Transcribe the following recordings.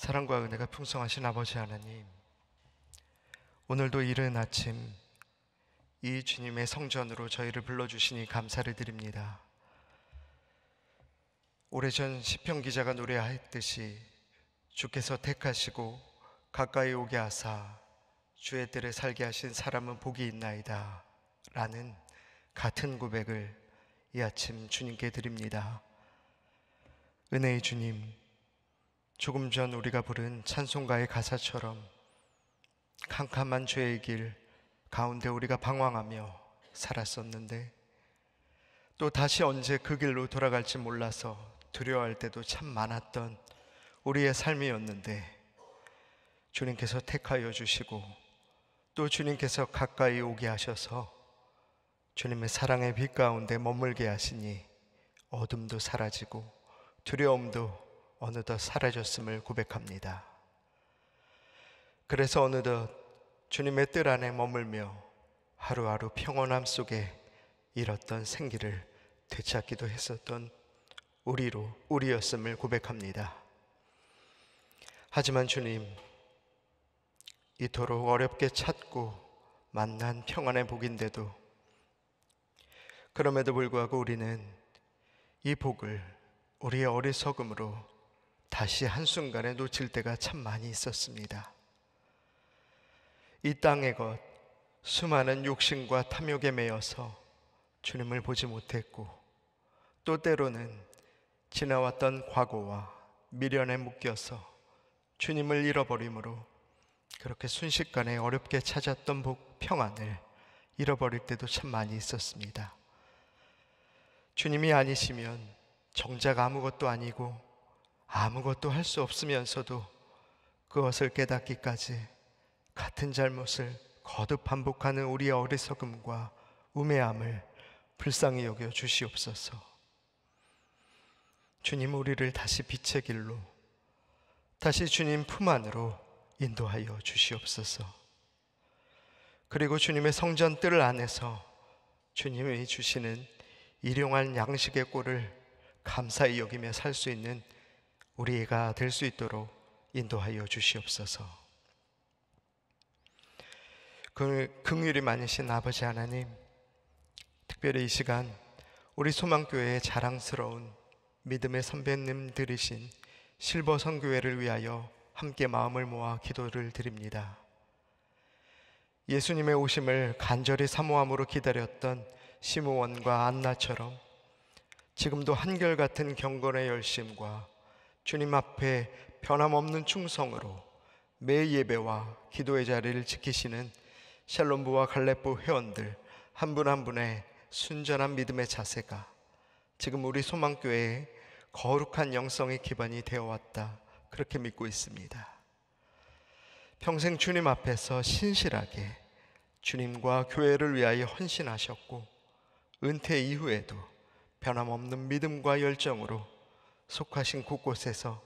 사랑과 은혜가 풍성하신 아버지 하나님, 오늘도 이른 아침 이 주님의 성전으로 저희를 불러주시니 감사를 드립니다. 오래전 시편 기자가 노래하였듯이 주께서 택하시고 가까이 오게 하사 주의 뜰에 살게 하신 사람은 복이 있나이다 라는 같은 고백을 이 아침 주님께 드립니다. 은혜의 주님, 조금 전 우리가 부른 찬송가의 가사처럼 캄캄한 죄의 길 가운데 우리가 방황하며 살았었는데 또 다시 언제 그 길로 돌아갈지 몰라서 두려워할 때도 참 많았던 우리의 삶이었는데 주님께서 택하여 주시고 또 주님께서 가까이 오게 하셔서 주님의 사랑의 빛 가운데 머물게 하시니 어둠도 사라지고 두려움도 어느덧 사라졌음을 고백합니다. 그래서 어느덧 주님의 뜰 안에 머물며 하루하루 평온함 속에 잃었던 생기를 되찾기도 했었던 우리로 우리였음을 고백합니다. 하지만 주님 이토록 어렵게 찾고 만난 평안의 복인데도 그럼에도 불구하고 우리는 이 복을 우리의 어리석음으로 다시 한순간에 놓칠 때가 참 많이 있었습니다. 이 땅의 것, 수많은 욕심과 탐욕에 매여서 주님을 보지 못했고, 또 때로는 지나왔던 과거와 미련에 묶여서 주님을 잃어버림으로 그렇게 순식간에 어렵게 찾았던 복, 평안을 잃어버릴 때도 참 많이 있었습니다. 주님이 아니시면 정작 아무것도 아니고 아무것도 할 수 없으면서도 그것을 깨닫기까지 같은 잘못을 거듭 반복하는 우리의 어리석음과 우매함을 불쌍히 여겨 주시옵소서. 주님 우리를 다시 빛의 길로 다시 주님 품 안으로 인도하여 주시옵소서. 그리고 주님의 성전 뜰 안에서 주님이 주시는 일용할 양식의 꼴을 감사히 여기며 살 수 있는 우리가 될 수 있도록 인도하여 주시옵소서. 긍휼이 많으신 아버지 하나님, 특별히 이 시간 우리 소망교회의 자랑스러운 믿음의 선배님들이신 실버 선교회를 위하여 함께 마음을 모아 기도를 드립니다. 예수님의 오심을 간절히 사모함으로 기다렸던 심우원과 안나처럼 지금도 한결같은 경건의 열심과 주님 앞에 변함없는 충성으로 매 예배와 기도의 자리를 지키시는 샬롬부와 갈렙부 회원들 한 분 한 분의 순전한 믿음의 자세가 지금 우리 소망교회의 거룩한 영성의 기반이 되어 왔다 그렇게 믿고 있습니다. 평생 주님 앞에서 신실하게 주님과 교회를 위하여 헌신하셨고 은퇴 이후에도 변함없는 믿음과 열정으로 속하신 곳곳에서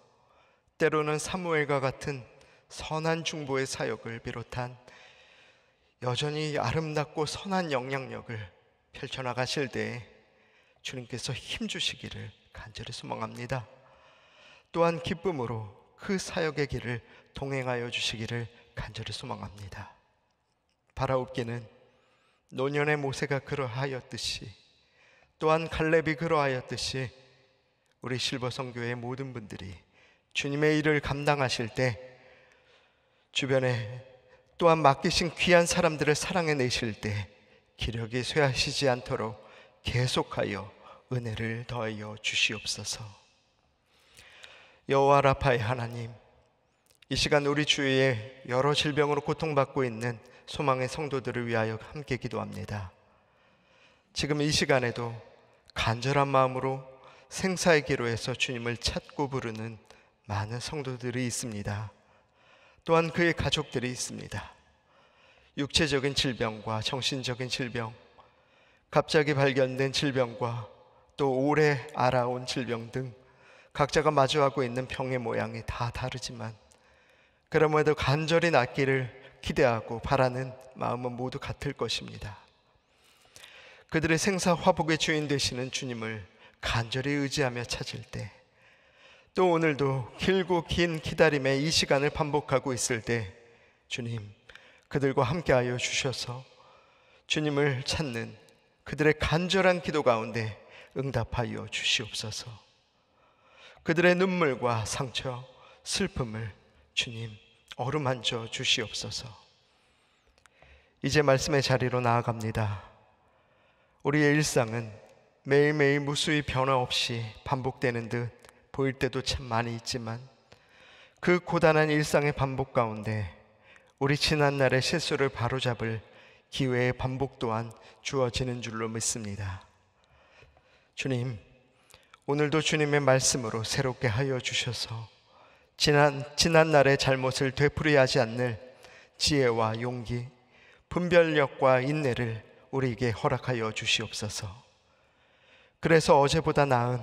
때로는 사무엘과 같은 선한 중보의 사역을 비롯한 여전히 아름답고 선한 영향력을 펼쳐나가실 때에 주님께서 힘 주시기를 간절히 소망합니다. 또한 기쁨으로 그 사역의 길을 동행하여 주시기를 간절히 소망합니다. 바라옵기는 노년의 모세가 그러하였듯이 또한 갈렙이 그러하였듯이 우리 실버성교회 모든 분들이 주님의 일을 감당하실 때 주변에 또한 맡기신 귀한 사람들을 사랑해 내실 때 기력이 쇠하시지 않도록 계속하여 은혜를 더하여 주시옵소서. 여호와 라파의 하나님, 이 시간 우리 주위에 여러 질병으로 고통받고 있는 소망의 성도들을 위하여 함께 기도합니다. 지금 이 시간에도 간절한 마음으로 생사의 기로에서 주님을 찾고 부르는 많은 성도들이 있습니다. 또한 그의 가족들이 있습니다. 육체적인 질병과 정신적인 질병, 갑자기 발견된 질병과 또 오래 알아온 질병 등 각자가 마주하고 있는 병의 모양이 다 다르지만 그럼에도 간절히 낫기를 기대하고 바라는 마음은 모두 같을 것입니다. 그들의 생사 화복의 주인 되시는 주님을 간절히 의지하며 찾을 때, 또 오늘도 길고 긴 기다림의 이 시간을 반복하고 있을 때, 주님, 그들과 함께하여 주셔서 주님을 찾는 그들의 간절한 기도 가운데 응답하여 주시옵소서. 그들의 눈물과 상처, 슬픔을 주님 어루만져 주시옵소서. 이제 말씀의 자리로 나아갑니다. 우리의 일상은 매일매일 무수히 변화 없이 반복되는 듯 보일 때도 참 많이 있지만 그 고단한 일상의 반복 가운데 우리 지난 날의 실수를 바로잡을 기회의 반복 또한 주어지는 줄로 믿습니다. 주님, 오늘도 주님의 말씀으로 새롭게 하여 주셔서 지난, 지난 날의 잘못을 되풀이하지 않을 지혜와 용기, 분별력과 인내를 우리에게 허락하여 주시옵소서. 그래서 어제보다 나은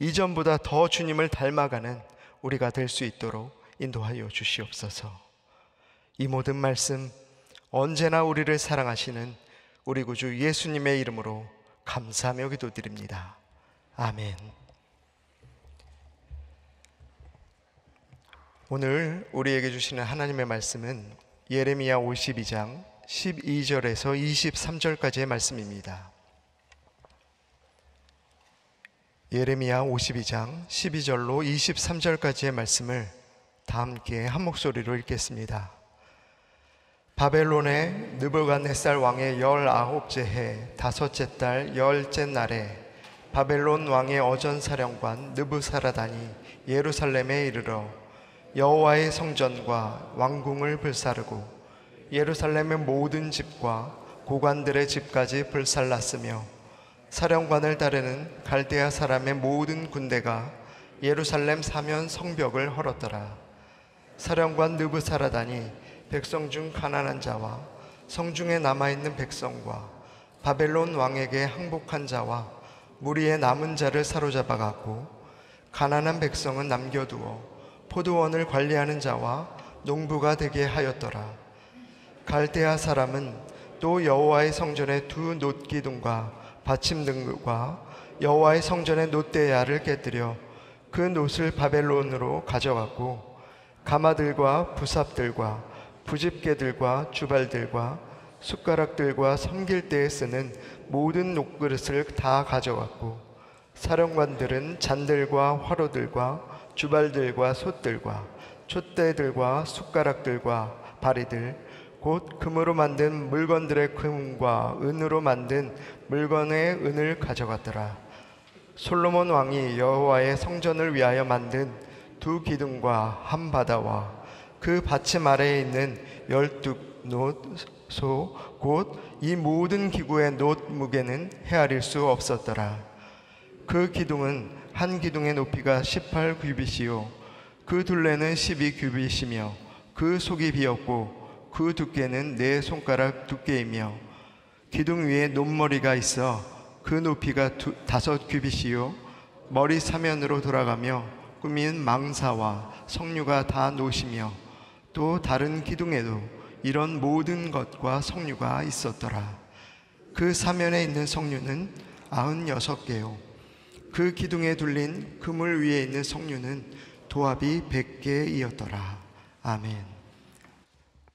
이전보다 더 주님을 닮아가는 우리가 될 수 있도록 인도하여 주시옵소서. 이 모든 말씀 언제나 우리를 사랑하시는 우리 구주 예수님의 이름으로 감사하며 기도드립니다. 아멘. 오늘 우리에게 주시는 하나님의 말씀은 예레미야 52장 12절에서 23절까지의 말씀입니다. 예레미야 52장 12절로 23절까지의 말씀을 다 함께 한 목소리로 읽겠습니다. 바벨론의 느부갓네살 왕의 19째 해 다섯째 달 열째 날에 바벨론 왕의 어전 사령관 느부사라단이 예루살렘에 이르러 여호와의 성전과 왕궁을 불사르고 예루살렘의 모든 집과 고관들의 집까지 불살랐으며 사령관을 따르는 갈대아 사람의 모든 군대가 예루살렘 사면 성벽을 헐었더라. 사령관 느부사라다니 백성 중 가난한 자와 성중에 남아있는 백성과 바벨론 왕에게 항복한 자와 무리의 남은 자를 사로잡아가고 가난한 백성은 남겨두어 포도원을 관리하는 자와 농부가 되게 하였더라. 갈대아 사람은 또 여호와의 성전의 두 놋기둥과 받침 등과 여호와의 성전의 놋대야를 깨뜨려 그 놋을 바벨론으로 가져갔고 가마들과 부삽들과 부집개들과 주발들과 숟가락들과 섬길 때에 쓰는 모든 녹그릇을 다 가져갔고 사령관들은 잔들과 화로들과 주발들과 솥들과 촛대들과 숟가락들과 바리들 곧 금으로 만든 물건들의 금과 은으로 만든 물건의 은을 가져갔더라. 솔로몬 왕이 여호와의 성전을 위하여 만든 두 기둥과 한 바다와 그 받침 아래에 있는 열두 놋소 곧 이 모든 기구의 놋 무게는 헤아릴 수 없었더라. 그 기둥은 한 기둥의 높이가 18규빗이요 그 둘레는 12규빗이며 그 속이 비었고 그 두께는 네 손가락 두께이며 기둥 위에 논머리가 있어 그 높이가 두, 다섯 규빗이요 머리 사면으로 돌아가며 꾸민 망사와 석류가 다 놓으시며 또 다른 기둥에도 이런 모든 것과 석류가 있었더라 그 사면에 있는 석류는 아흔여섯 개요 그 기둥에 둘린 그물 위에 있는 석류는 도합이 백개이었더라 아멘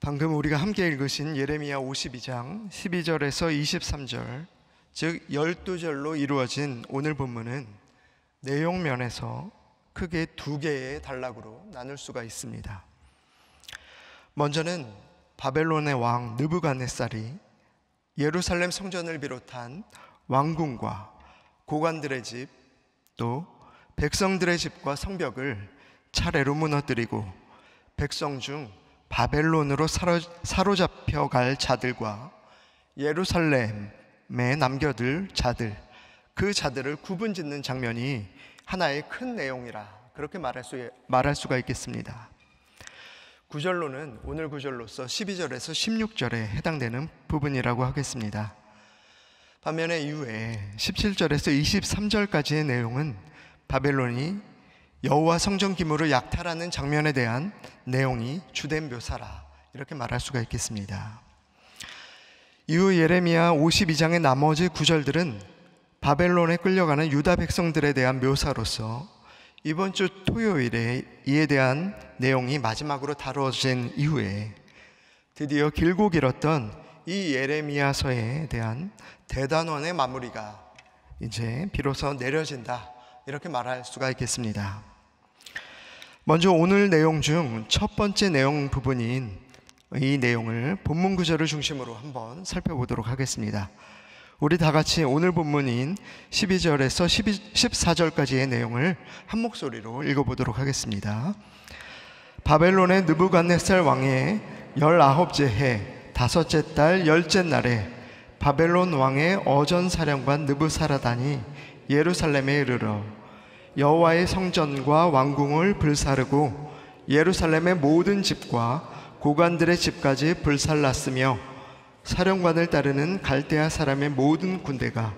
방금 우리가 함께 읽으신 예레미야 52장 12절에서 23절 즉 12절로 이루어진 오늘 본문은 내용 면에서 크게 두 개의 단락으로 나눌 수가 있습니다. 먼저는 바벨론의 왕 느부갓네살이 예루살렘 성전을 비롯한 왕궁과 고관들의 집, 또 백성들의 집과 성벽을 차례로 무너뜨리고 백성 중 바벨론으로 사로잡혀 갈 자들과 예루살렘에 남겨둘 자들, 그 자들을 구분짓는 장면이 하나의 큰 내용이라 그렇게 말할, 수, 말할 수가 있겠습니다. 구절로는 오늘 구절로서 12절에서 16절에 해당되는 부분이라고 하겠습니다. 반면에 이후에 17절에서 23절까지의 내용은 바벨론이 여호와 성전 기물을 약탈하는 장면에 대한 내용이 주된 묘사라 이렇게 말할 수가 있겠습니다. 이후 예레미야 52장의 나머지 구절들은 바벨론에 끌려가는 유다 백성들에 대한 묘사로서 이번 주 토요일에 이에 대한 내용이 마지막으로 다루어진 이후에 드디어 길고 길었던 이 예레미야서에 대한 대단원의 마무리가 이제 비로소 내려진다 이렇게 말할 수가 있겠습니다. 먼저 오늘 내용 중 첫 번째 내용 부분인 이 내용을 본문 구절을 중심으로 한번 살펴보도록 하겠습니다. 우리 다 같이 오늘 본문인 12절에서 12, 14절까지의 내용을 한 목소리로 읽어보도록 하겠습니다. 바벨론의 느부갓네살 왕의 19째 해 다섯째 달 열째 날에 바벨론 왕의 어전 사령관 느부사라단이 예루살렘에 이르러 여호와의 성전과 왕궁을 불사르고 예루살렘의 모든 집과 고관들의 집까지 불살랐으며 사령관을 따르는 갈대아 사람의 모든 군대가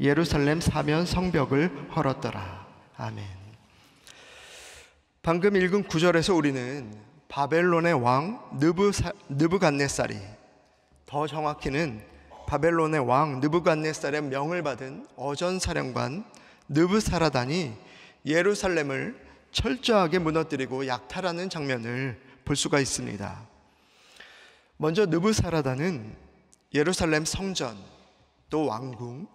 예루살렘 사면 성벽을 헐었더라. 아멘. 방금 읽은 구절에서 우리는 바벨론의 왕 느부 간네살이더 정확히는 바벨론의 왕 느부갓네살의 명을 받은 어전 사령관 느부사라단이 예루살렘을 철저하게 무너뜨리고 약탈하는 장면을 볼 수가 있습니다. 먼저 느부사라다는 예루살렘 성전, 또 왕궁,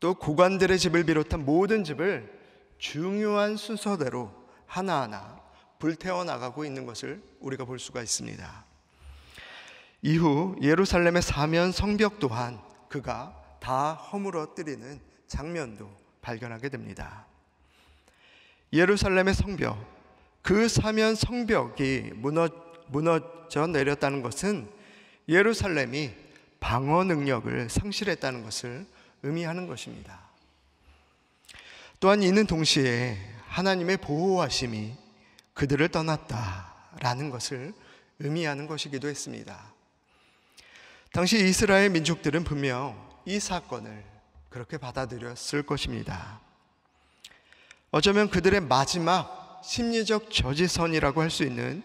또 고관들의 집을 비롯한 모든 집을 중요한 순서대로 하나하나 불태워 나가고 있는 것을 우리가 볼 수가 있습니다. 이후 예루살렘의 사면 성벽 또한 그가 다 허물어뜨리는 장면도 발견하게 됩니다. 예루살렘의 성벽, 그 사면 성벽이 무너, 무너져 내렸다는 것은 예루살렘이 방어 능력을 상실했다는 것을 의미하는 것입니다. 또한 이는 동시에 하나님의 보호하심이 그들을 떠났다라는 것을 의미하는 것이기도 했습니다. 당시 이스라엘 민족들은 분명 이 사건을 그렇게 받아들였을 것입니다. 어쩌면 그들의 마지막 심리적 저지선이라고 할 수 있는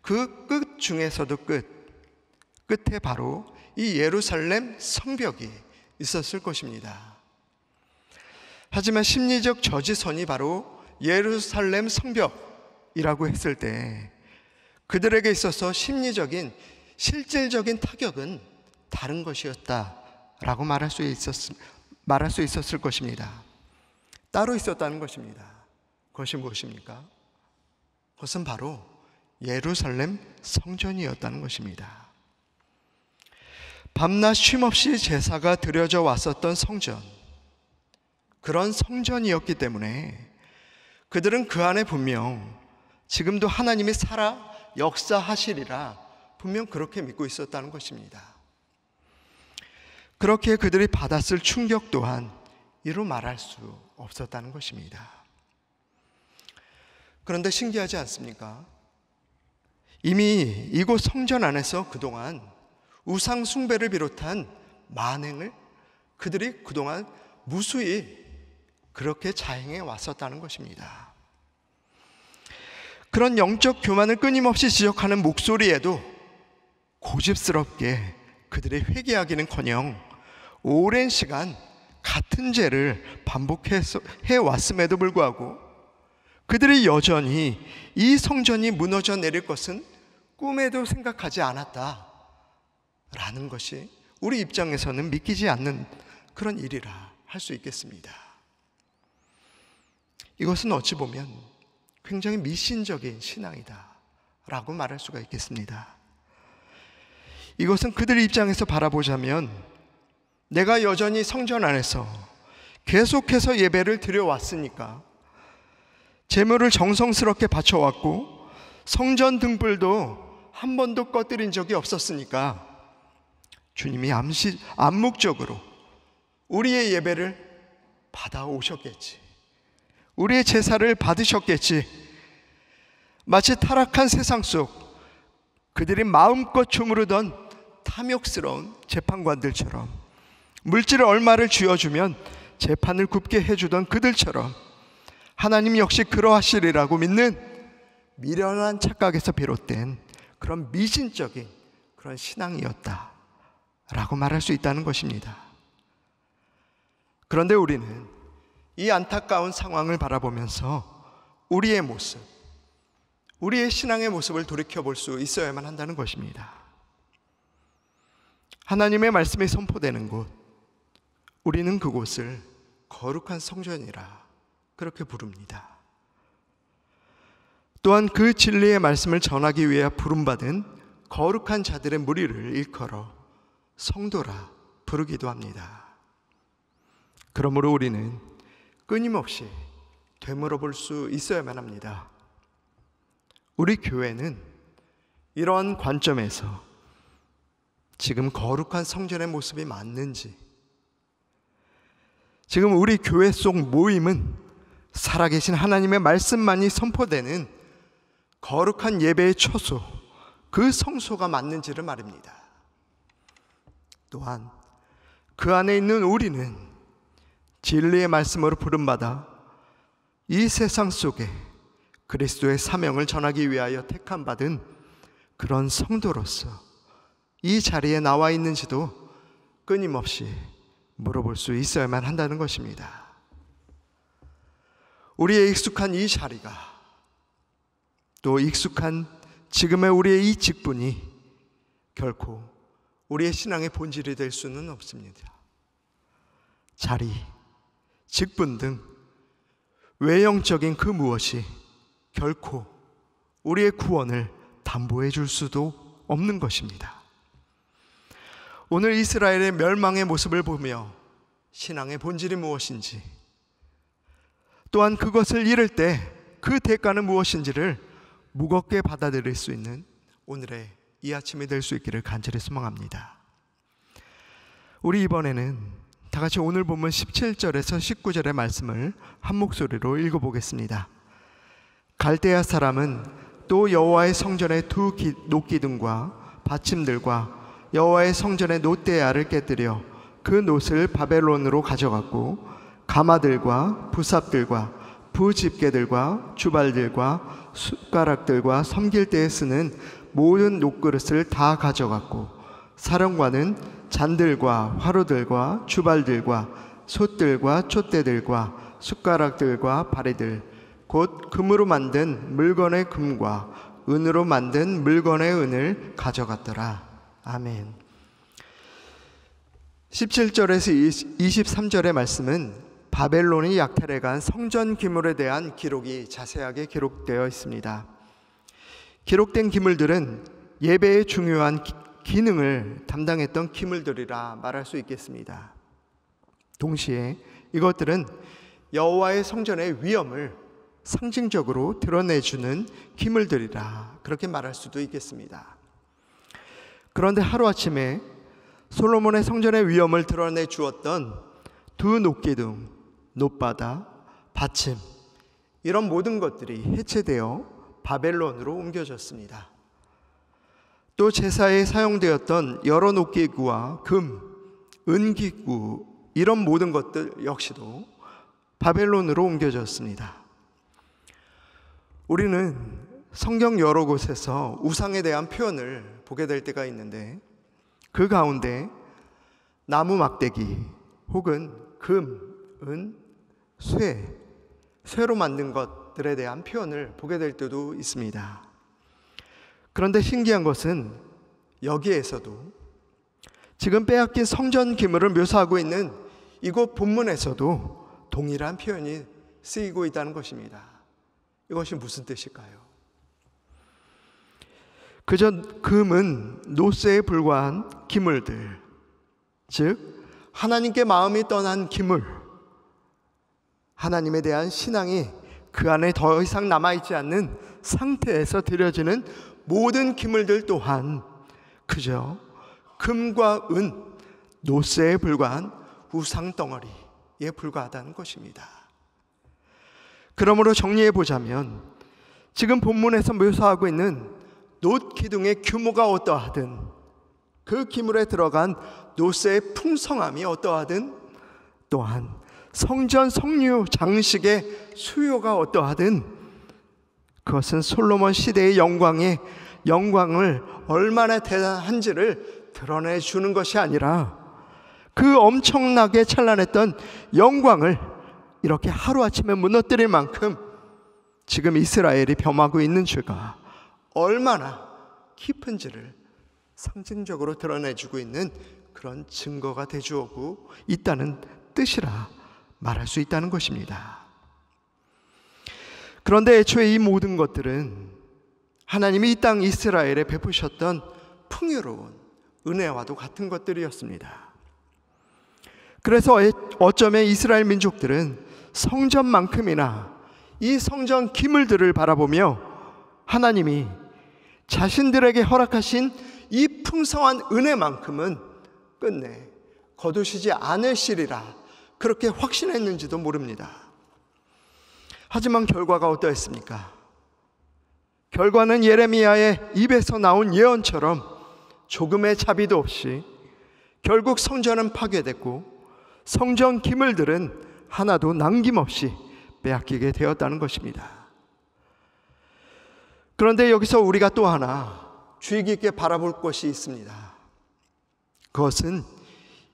그 끝 중에서도 끝, 끝에 바로 이 예루살렘 성벽이 있었을 것입니다. 하지만 심리적 저지선이 바로 예루살렘 성벽이라고 했을 때 그들에게 있어서 심리적인 실질적인 타격은 다른 것이었다라고 말할 수 있었 말할 수 있었을 것입니다. 따로 있었다는 것입니다. 그것이 무엇입니까? 그것은 바로 예루살렘 성전이었다는 것입니다. 밤낮 쉼없이 제사가 드려져 왔었던 성전. 그런 성전이었기 때문에 그들은 그 안에 분명 지금도 하나님이 살아 역사하시리라 분명 그렇게 믿고 있었다는 것입니다. 그렇게 그들이 받았을 충격 또한 이로 말할 수 없었다는 것입니다. 그런데 신기하지 않습니까? 이미 이곳 성전 안에서 그동안 우상 숭배를 비롯한 만행을 그들이 그동안 무수히 그렇게 자행해 왔었다는 것입니다. 그런 영적 교만을 끊임없이 지적하는 목소리에도 고집스럽게 그들의 회개하기는커녕 오랜 시간 같은 죄를 반복해서 해왔음에도 불구하고 그들이 여전히 이 성전이 무너져 내릴 것은 꿈에도 생각하지 않았다. 라는 것이 우리 입장에서는 믿기지 않는 그런 일이라 할 수 있겠습니다. 이것은 어찌 보면 굉장히 미신적인 신앙이다. 라고 말할 수가 있겠습니다. 이것은 그들 입장에서 바라보자면 내가 여전히 성전 안에서 계속해서 예배를 드려왔으니까 재물을 정성스럽게 바쳐왔고 성전 등불도 한 번도 꺼뜨린 적이 없었으니까 주님이 암시, 암묵적으로 우리의 예배를 받아오셨겠지. 우리의 제사를 받으셨겠지. 마치 타락한 세상 속 그들이 마음껏 주무르던 탐욕스러운 재판관들처럼 물질의 얼마를 쥐어주면 재판을 굽게 해주던 그들처럼 하나님 역시 그러하시리라고 믿는 미련한 착각에서 비롯된 그런 미신적인 그런 신앙이었다. 라고 말할 수 있다는 것입니다. 그런데 우리는 이 안타까운 상황을 바라보면서 우리의 모습, 우리의 신앙의 모습을 돌이켜 볼 수 있어야만 한다는 것입니다. 하나님의 말씀이 선포되는 곳, 우리는 그곳을 거룩한 성전이라 그렇게 부릅니다. 또한 그 진리의 말씀을 전하기 위해 부름받은 거룩한 자들의 무리를 일컬어 성도라 부르기도 합니다. 그러므로 우리는 끊임없이 되물어볼 수 있어야만 합니다. 우리 교회는 이러한 관점에서 지금 거룩한 성전의 모습이 맞는지 지금 우리 교회 속 모임은 살아계신 하나님의 말씀만이 선포되는 거룩한 예배의 처소, 그 성소가 맞는지를 말입니다. 또한 그 안에 있는 우리는 진리의 말씀으로 부름받아 이 세상 속에 그리스도의 사명을 전하기 위하여 택함받은 그런 성도로서 이 자리에 나와 있는지도 끊임없이 물어볼 수 있어야만 한다는 것입니다. 우리의 익숙한 이 자리가 또 익숙한 지금의 우리의 이 직분이 결코 우리의 신앙의 본질이 될 수는 없습니다. 자리, 직분 등 외형적인 그 무엇이 결코 우리의 구원을 담보해 줄 수도 없는 것입니다. 오늘 이스라엘의 멸망의 모습을 보며 신앙의 본질이 무엇인지 또한 그것을 잃을 때 그 대가는 무엇인지를 무겁게 받아들일 수 있는 오늘의 이 아침이 될 수 있기를 간절히 소망합니다. 우리 이번에는 다 같이 오늘 본문 17절에서 19절의 말씀을 한 목소리로 읽어보겠습니다. 갈대아 사람은 또 여호와의 성전의 두 녹기둥과 받침들과 여호와의 성전의 노대야를 깨뜨려 그노 놋을 바벨론으로 가져갔고 가마들과 부삽들과 부집게들과 주발들과 숟가락들과 섬길 때에 쓰는 모든 녹그릇을다 가져갔고 사령관은 잔들과 화로들과 주발들과 솥들과 촛대들과 숟가락들과 바리들 곧 금으로 만든 물건의 금과 은으로 만든 물건의 은을 가져갔더라. 아멘. 17절에서 23절의 말씀은 바벨론이 약탈해간 성전 기물에 대한 기록이 자세하게 기록되어 있습니다. 기록된 기물들은 예배의 중요한 기능을 담당했던 기물들이라 말할 수 있겠습니다. 동시에 이것들은 여호와의 성전의 위엄을 상징적으로 드러내주는 기물들이라 그렇게 말할 수도 있겠습니다. 그런데 하루아침에 솔로몬의 성전의 위험을 드러내 주었던 두 녹기둥, 높바다, 받침 이런 모든 것들이 해체되어 바벨론으로 옮겨졌습니다. 또 제사에 사용되었던 여러 녹기구와 금, 은기구 이런 모든 것들 역시도 바벨론으로 옮겨졌습니다. 우리는 성경 여러 곳에서 우상에 대한 표현을 보게 될 때가 있는데 그 가운데 나무 막대기 혹은 금, 은, 쇠, 쇠로 만든 것들에 대한 표현을 보게 될 때도 있습니다. 그런데 신기한 것은 여기에서도 지금 빼앗긴 성전 기물을 묘사하고 있는 이곳 본문에서도 동일한 표현이 쓰이고 있다는 것입니다. 이것이 무슨 뜻일까요? 그저 금은 노쇠에 불과한 기물들, 즉 하나님께 마음이 떠난 기물, 하나님에 대한 신앙이 그 안에 더 이상 남아있지 않는 상태에서 드려지는 모든 기물들 또한 그저 금과 은, 노쇠에 불과한 우상 덩어리에 불과하다는 것입니다. 그러므로 정리해 보자면 지금 본문에서 묘사하고 있는 놋 기둥의 규모가 어떠하든 그 기물에 들어간 노스의 풍성함이 어떠하든 또한 성전 성류 장식의 수요가 어떠하든 그것은 솔로몬 시대의 영광에 영광을 얼마나 대단한지를 드러내 주는 것이 아니라 그 엄청나게 찬란했던 영광을 이렇게 하루아침에 무너뜨릴 만큼 지금 이스라엘이 범하고 있는 죄가 얼마나 깊은지를 상징적으로 드러내주고 있는 그런 증거가 되주고 있다는 뜻이라 말할 수 있다는 것입니다. 그런데 애초에 이 모든 것들은 하나님이 이 땅 이스라엘에 베푸셨던 풍요로운 은혜와도 같은 것들이었습니다. 그래서 어쩌면 이스라엘 민족들은 성전만큼이나 이 성전 기물들을 바라보며 하나님이 자신들에게 허락하신 이 풍성한 은혜만큼은 끝내 거두시지 않으시리라 그렇게 확신했는지도 모릅니다. 하지만 결과가 어떠했습니까? 결과는 예레미야의 입에서 나온 예언처럼 조금의 자비도 없이 결국 성전은 파괴됐고 성전 기물들은 하나도 남김없이 빼앗기게 되었다는 것입니다. 그런데 여기서 우리가 또 하나 주의 깊게 바라볼 것이 있습니다. 그것은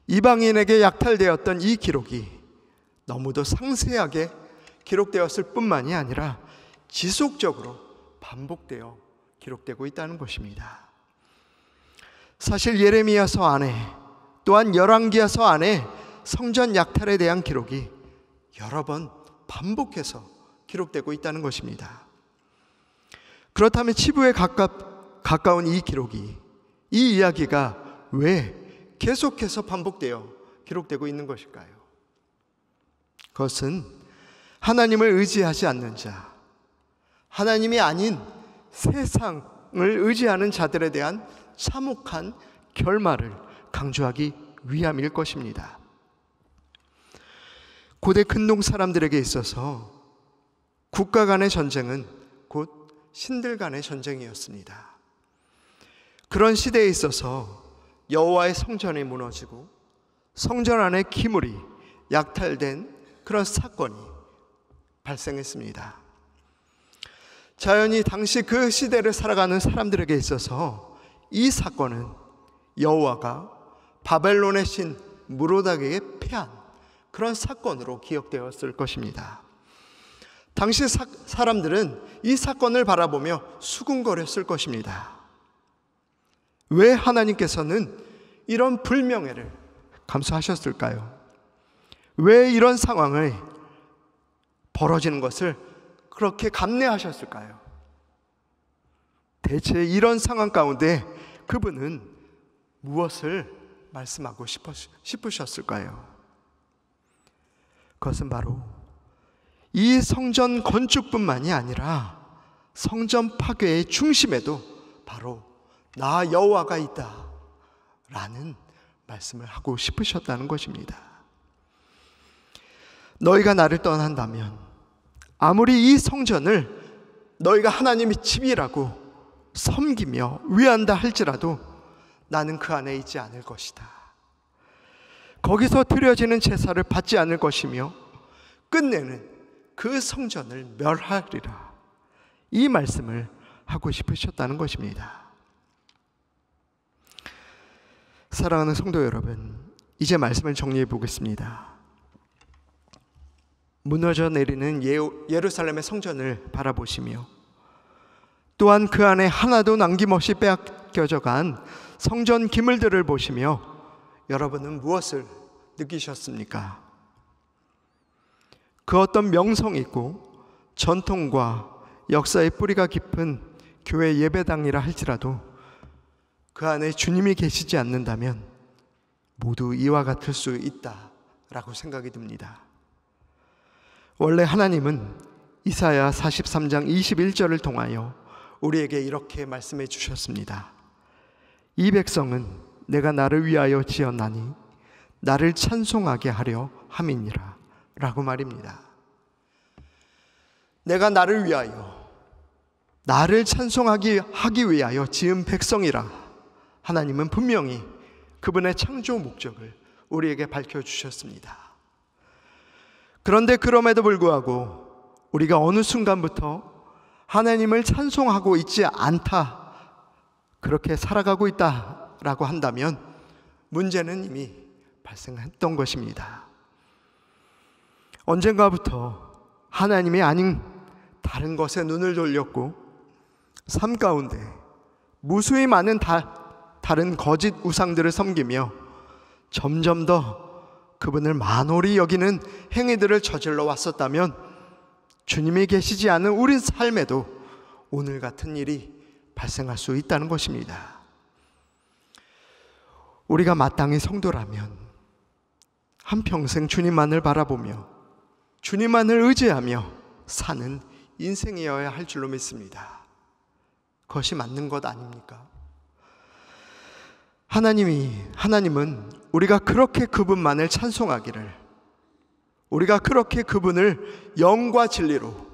이방인에게 약탈되었던 이 기록이 너무도 상세하게 기록되었을 뿐만이 아니라 지속적으로 반복되어 기록되고 있다는 것입니다. 사실 예레미야서 안에 또한 열왕기야서 안에 성전 약탈에 대한 기록이 여러 번 반복해서 기록되고 있다는 것입니다. 그렇다면 치부에 가깝, 가까운 이 기록이, 이 이야기가 왜 계속해서 반복되어 기록되고 있는 것일까요? 그것은 하나님을 의지하지 않는 자, 하나님이 아닌 세상을 의지하는 자들에 대한 참혹한 결말을 강조하기 위함일 것입니다. 고대 근동 사람들에게 있어서 국가 간의 전쟁은 신들 간의 전쟁이었습니다. 그런 시대에 있어서 여호와의 성전이 무너지고 성전 안의 기물이 약탈된 그런 사건이 발생했습니다. 자연히 당시 그 시대를 살아가는 사람들에게 있어서 이 사건은 여호와가 바벨론의 신 무로닥에게 패한 그런 사건으로 기억되었을 것입니다. 당시 사, 사람들은 이 사건을 바라보며 수군거렸을 것입니다. 왜 하나님께서는 이런 불명예를 감수하셨을까요? 왜 이런 상황을 벌어지는 것을 그렇게 감내하셨을까요? 대체 이런 상황 가운데 그분은 무엇을 말씀하고 싶으셨을까요? 그것은 바로 이 성전 건축뿐만이 아니라 성전 파괴의 중심에도 바로 나 여호와가 있다. 라는 말씀을 하고 싶으셨다는 것입니다. 너희가 나를 떠난다면 아무리 이 성전을 너희가 하나님의 집이라고 섬기며 위한다 할지라도 나는 그 안에 있지 않을 것이다. 거기서 드려지는 제사를 받지 않을 것이며 끝내는 그 성전을 멸하리라. 이 말씀을 하고 싶으셨다는 것입니다. 사랑하는 성도 여러분, 이제 말씀을 정리해 보겠습니다. 무너져 내리는 예, 예루살렘의 성전을 바라보시며 또한 그 안에 하나도 남김없이 빼앗겨져 간 성전 기물들을 보시며 여러분은 무엇을 느끼셨습니까? 그 어떤 명성 있고 전통과 역사의 뿌리가 깊은 교회 예배당이라 할지라도 그 안에 주님이 계시지 않는다면 모두 이와 같을 수 있다라고 생각이 듭니다. 원래 하나님은 이사야 43장 21절을 통하여 우리에게 이렇게 말씀해 주셨습니다. 이 백성은 내가 나를 위하여 지었나니 나를 찬송하게 하려 함이니라. 라고 말입니다. 내가 나를 위하여, 나를 찬송하기 하기 위하여 지은 백성이라 하나님은 분명히 그분의 창조 목적을 우리에게 밝혀주셨습니다. 그런데 그럼에도 불구하고 우리가 어느 순간부터 하나님을 찬송하고 있지 않다, 그렇게 살아가고 있다라고 한다면 문제는 이미 발생했던 것입니다. 언젠가부터 하나님이 아닌 다른 것에 눈을 돌렸고 삶 가운데 무수히 많은 다, 다른 거짓 우상들을 섬기며 점점 더 그분을 만홀히 여기는 행위들을 저질러 왔었다면 주님이 계시지 않은 우리 삶에도 오늘 같은 일이 발생할 수 있다는 것입니다. 우리가 마땅히 성도라면 한평생 주님만을 바라보며 주님만을 의지하며 사는 인생이어야 할 줄로 믿습니다. 그것이 맞는 것 아닙니까? 하나님이, 하나님은 우리가 그렇게 그분만을 찬송하기를, 우리가 그렇게 그분을 영과 진리로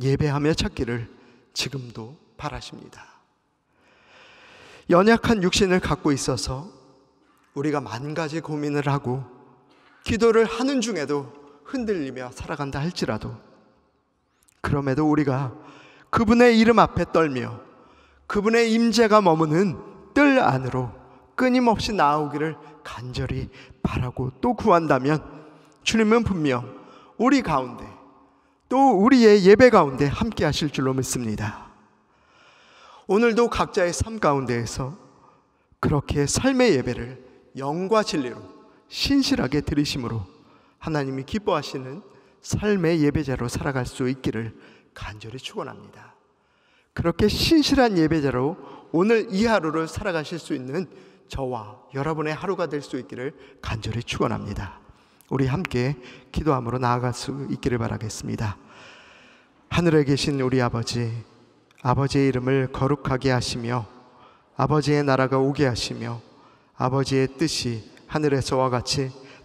예배하며 찾기를 지금도 바라십니다. 연약한 육신을 갖고 있어서 우리가 만 가지 고민을 하고 기도를 하는 중에도 흔들리며 살아간다 할지라도 그럼에도 우리가 그분의 이름 앞에 떨며 그분의 임재가 머무는 뜰 안으로 끊임없이 나오기를 간절히 바라고 또 구한다면 주님은 분명 우리 가운데 또 우리의 예배 가운데 함께 하실 줄로 믿습니다. 오늘도 각자의 삶 가운데에서 그렇게 삶의 예배를 영과 진리로 신실하게 들으심으로 하나님이 기뻐하시는 삶의 예배자로 살아갈 수 있기를 간절히 축원합니다. 그렇게 신실한 예배자로 오늘 이 하루를 살아가실 수 있는 저와 여러분의 하루가 될 수 있기를 간절히 축원합니다. 우리 함께 기도함으로 나아갈 수 있기를 바라겠습니다. 하늘에 계신 우리 아버지, 아버지의 이름을 거룩하게 하시며 아버지의 나라가 오게 하시며 아버지의 뜻이 하늘에서와 같이